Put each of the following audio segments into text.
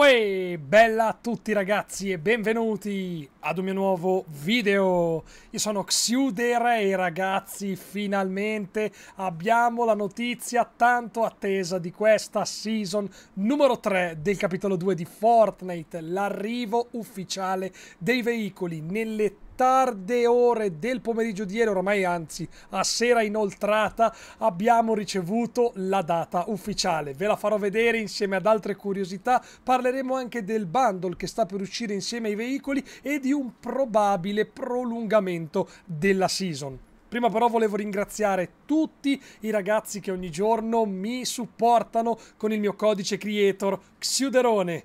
Uè, bella a tutti ragazzi e benvenuti ad un mio nuovo video. Io sono Xiuder e ragazzi finalmente abbiamo la notizia tanto attesa di questa season numero 3 del capitolo 2 di Fortnite, l'arrivo ufficiale dei veicoli nelle tarde ore del pomeriggio di ieri, ormai anzi a sera inoltrata, abbiamo ricevuto la data ufficiale. Ve la farò vedere insieme ad altre curiosità. Parleremo anche del bundle che sta per uscire insieme ai veicoli e di un probabile prolungamento della season. Prima però volevo ringraziare tutti i ragazzi che ogni giorno mi supportano con il mio codice creator Xiuderone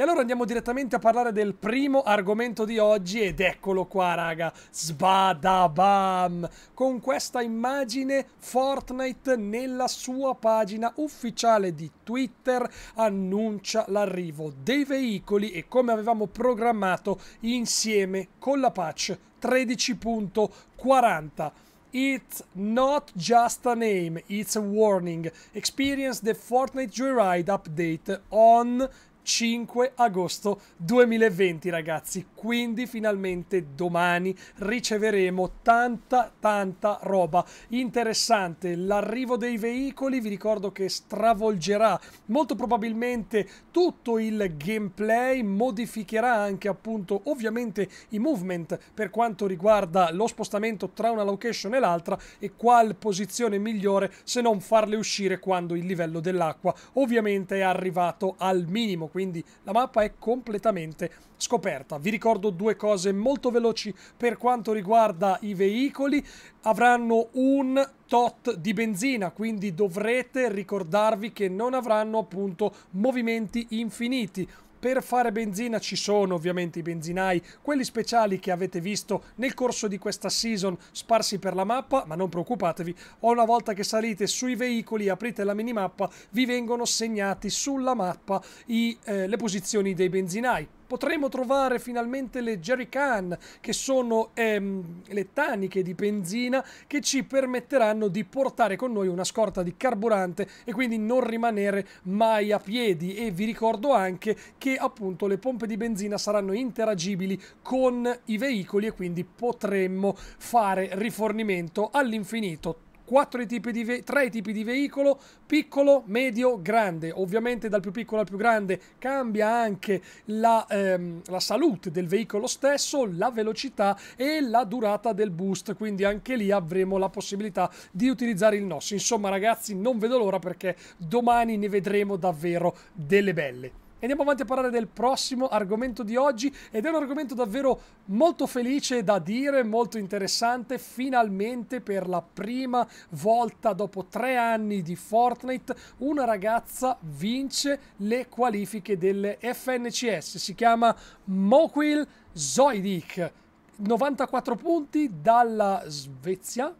E allora andiamo direttamente a parlare del primo argomento di oggi ed eccolo qua raga, sbadabam! Con questa immagine Fortnite nella sua pagina ufficiale di Twitter annuncia l'arrivo dei veicoli e come avevamo programmato insieme con la patch 13.40. It's not just a name, it's a warning. Experience the Fortnite Joyride update on 5 agosto 2020 ragazzi quindi finalmente domani riceveremo tanta tanta roba interessante l'arrivo dei veicoli vi ricordo che stravolgerà molto probabilmente tutto il gameplay modificherà anche appunto ovviamente i movement per quanto riguarda lo spostamento tra una location e l'altra e qual posizione migliore se non farle uscire quando il livello dell'acqua ovviamente è arrivato al minimo quindi la mappa è completamente scoperta. Vi ricordo due cose molto veloci per quanto riguarda i veicoli. Avranno un tot di benzina, quindi dovrete ricordarvi che non avranno appunto movimenti infiniti per fare benzina ci sono ovviamente i benzinai, quelli speciali che avete visto nel corso di questa season sparsi per la mappa, ma non preoccupatevi, una volta che salite sui veicoli, aprite la minimappa, vi vengono segnati sulla mappa i, eh, le posizioni dei benzinai potremo trovare finalmente le jerry can, che sono ehm, le taniche di benzina che ci permetteranno di portare con noi una scorta di carburante e quindi non rimanere mai a piedi. E vi ricordo anche che appunto le pompe di benzina saranno interagibili con i veicoli e quindi potremmo fare rifornimento all'infinito quattro tipi di ve- tre tipi di veicolo, piccolo, medio, grande. Ovviamente dal più piccolo al più grande cambia anche la, ehm, la salute del veicolo stesso, la velocità e la durata del boost, quindi anche lì avremo la possibilità di utilizzare il NOS. Insomma ragazzi non vedo l'ora perché domani ne vedremo davvero delle belle andiamo avanti a parlare del prossimo argomento di oggi ed è un argomento davvero molto felice da dire, molto interessante. Finalmente per la prima volta dopo tre anni di Fortnite una ragazza vince le qualifiche delle FNCS. Si chiama Moquil Zoidic. 94 punti dalla Svezia,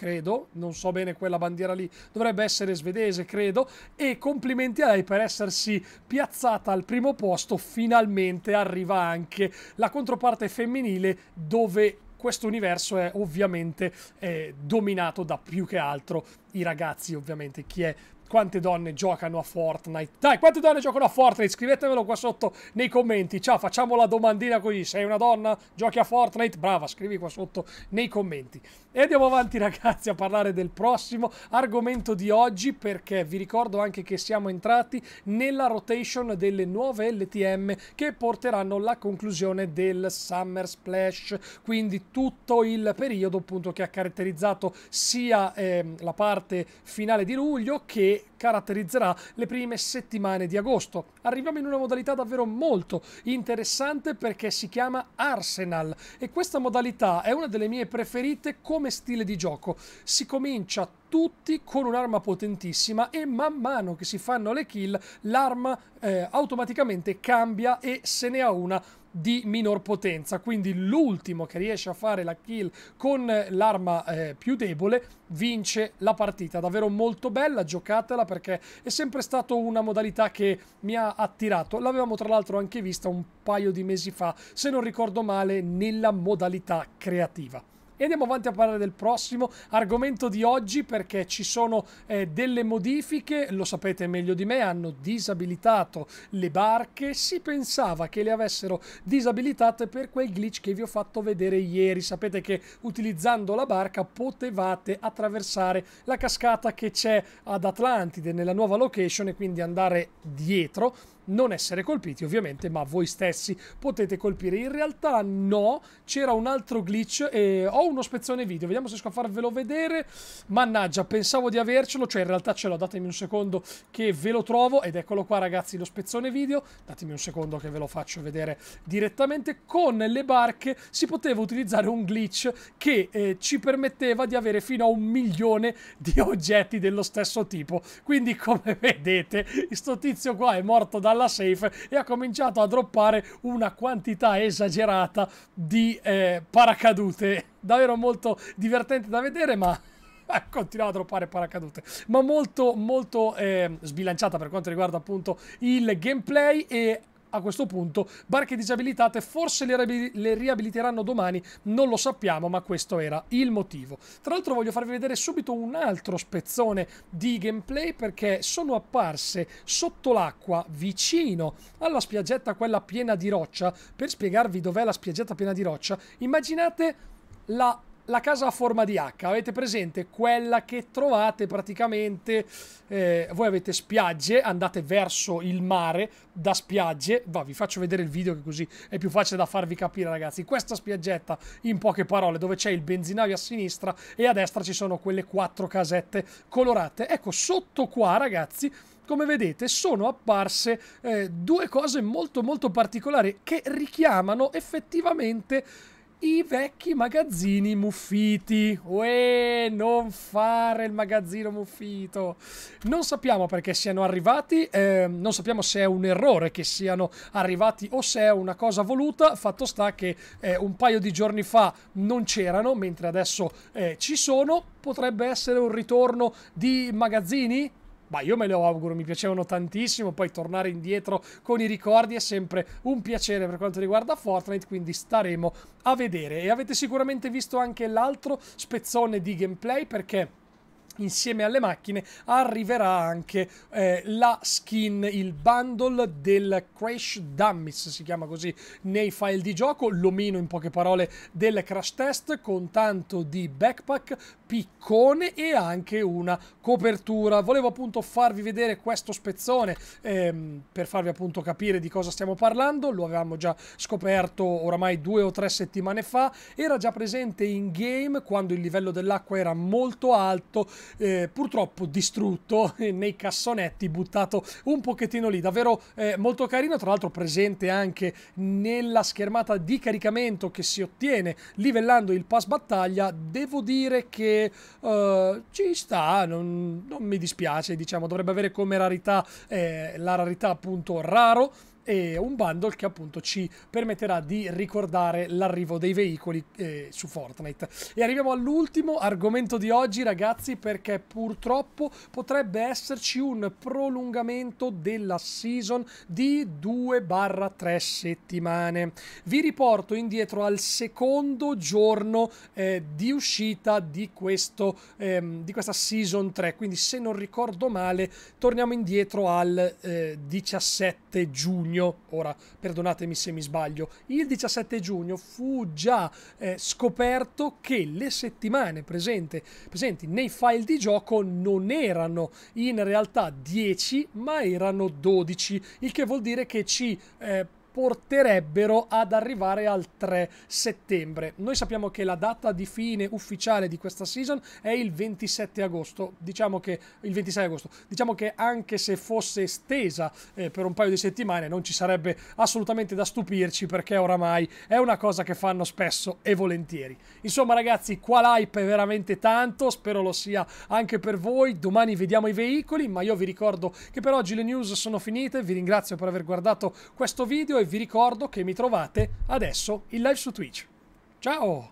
credo, non so bene quella bandiera lì, dovrebbe essere svedese, credo, e complimenti a lei per essersi piazzata al primo posto, finalmente arriva anche la controparte femminile dove questo universo è ovviamente eh, dominato da più che altro i ragazzi, ovviamente chi è quante donne giocano a Fortnite. Dai, quante donne giocano a Fortnite? Scrivetemelo qua sotto nei commenti. Ciao, facciamo la domandina così. Sei una donna? Giochi a Fortnite? Brava, scrivi qua sotto nei commenti. E andiamo avanti ragazzi a parlare del prossimo argomento di oggi perché vi ricordo anche che siamo entrati nella rotation delle nuove LTM che porteranno la conclusione del Summer Splash, quindi tutto il periodo appunto che ha caratterizzato sia eh, la parte finale di luglio che caratterizzerà le prime settimane di agosto. Arriviamo in una modalità davvero molto interessante perché si chiama Arsenal e questa modalità è una delle mie preferite come stile di gioco. Si comincia tutti con un'arma potentissima e man mano che si fanno le kill l'arma eh, automaticamente cambia e se ne ha una di minor potenza, quindi l'ultimo che riesce a fare la kill con l'arma eh, più debole vince la partita. Davvero molto bella, giocatela perché è sempre stata una modalità che mi ha attirato. L'avevamo tra l'altro anche vista un paio di mesi fa, se non ricordo male, nella modalità creativa. E andiamo avanti a parlare del prossimo argomento di oggi perché ci sono eh, delle modifiche, lo sapete meglio di me, hanno disabilitato le barche, si pensava che le avessero disabilitate per quel glitch che vi ho fatto vedere ieri, sapete che utilizzando la barca potevate attraversare la cascata che c'è ad Atlantide nella nuova location e quindi andare dietro non essere colpiti ovviamente, ma voi stessi potete colpire. In realtà no, c'era un altro glitch e ho uno spezzone video, vediamo se riesco a farvelo vedere. Mannaggia, pensavo di avercelo, cioè in realtà ce l'ho, datemi un secondo che ve lo trovo ed eccolo qua ragazzi lo spezzone video, datemi un secondo che ve lo faccio vedere direttamente. Con le barche si poteva utilizzare un glitch che eh, ci permetteva di avere fino a un milione di oggetti dello stesso tipo. Quindi come vedete, sto tizio qua è morto dalla alla safe e ha cominciato a droppare una quantità esagerata di eh, paracadute. Davvero molto divertente da vedere, ma continuava a droppare paracadute, ma molto molto eh, sbilanciata per quanto riguarda appunto il gameplay e a questo punto barche disabilitate forse le, le, riabiliteranno domani, non lo sappiamo, ma questo era il motivo. Tra l'altro voglio farvi vedere subito un altro spezzone di gameplay perché sono apparse sotto l'acqua vicino alla spiaggetta quella piena di roccia. Per spiegarvi dov'è la spiaggetta piena di roccia, immaginate la la casa a forma di H, avete presente quella che trovate praticamente, eh, voi avete spiagge, andate verso il mare da spiagge, va vi faccio vedere il video che così è più facile da farvi capire ragazzi, questa spiaggetta in poche parole dove c'è il benzinaio a sinistra e a destra ci sono quelle quattro casette colorate, ecco sotto qua ragazzi come vedete sono apparse eh, due cose molto molto particolari che richiamano effettivamente i vecchi magazzini muffiti. Uè, non fare il magazzino muffito. Non sappiamo perché siano arrivati, eh, non sappiamo se è un errore che siano arrivati o se è una cosa voluta. Fatto sta che eh, un paio di giorni fa non c'erano, mentre adesso eh, ci sono. Potrebbe essere un ritorno di magazzini? ma io me lo auguro, mi piacevano tantissimo, poi tornare indietro con i ricordi è sempre un piacere per quanto riguarda Fortnite, quindi staremo a vedere. E avete sicuramente visto anche l'altro spezzone di gameplay perché insieme alle macchine arriverà anche eh, la skin, il bundle del Crash Dummies, si chiama così nei file di gioco, l'omino in poche parole del Crash Test con tanto di backpack piccone e anche una copertura. Volevo appunto farvi vedere questo spezzone ehm, per farvi appunto capire di cosa stiamo parlando, lo avevamo già scoperto oramai due o tre settimane fa, era già presente in game quando il livello dell'acqua era molto alto, eh, purtroppo distrutto nei cassonetti, buttato un pochettino lì, davvero eh, molto carino, tra l'altro presente anche nella schermata di caricamento che si ottiene livellando il pass battaglia, devo dire che che uh, ci sta, non, non, mi dispiace, diciamo, dovrebbe avere come rarità eh, la rarità appunto raro e un bundle che appunto ci permetterà di ricordare l'arrivo dei veicoli eh, su Fortnite. E arriviamo all'ultimo argomento di oggi ragazzi perché purtroppo potrebbe esserci un prolungamento della season di 2-3 settimane. Vi riporto indietro al secondo giorno eh, di uscita di, questo, ehm, di questa season 3, quindi se non ricordo male torniamo indietro al eh, 17 giugno giugno, ora perdonatemi se mi sbaglio, il 17 giugno fu già eh, scoperto che le settimane presente, presenti nei file di gioco non erano in realtà 10 ma erano 12, il che vuol dire che ci... Eh, porterebbero ad arrivare al 3 settembre. Noi sappiamo che la data di fine ufficiale di questa season è il 27 agosto, diciamo che il 26 agosto. Diciamo che anche se fosse estesa eh, per un paio di settimane non ci sarebbe assolutamente da stupirci perché oramai è una cosa che fanno spesso e volentieri. Insomma, ragazzi, qua l'hype è veramente tanto, spero lo sia anche per voi. Domani vediamo i veicoli, ma io vi ricordo che per oggi le news sono finite. Vi ringrazio per aver guardato questo video e vi ricordo che mi trovate adesso in live su Twitch. Ciao!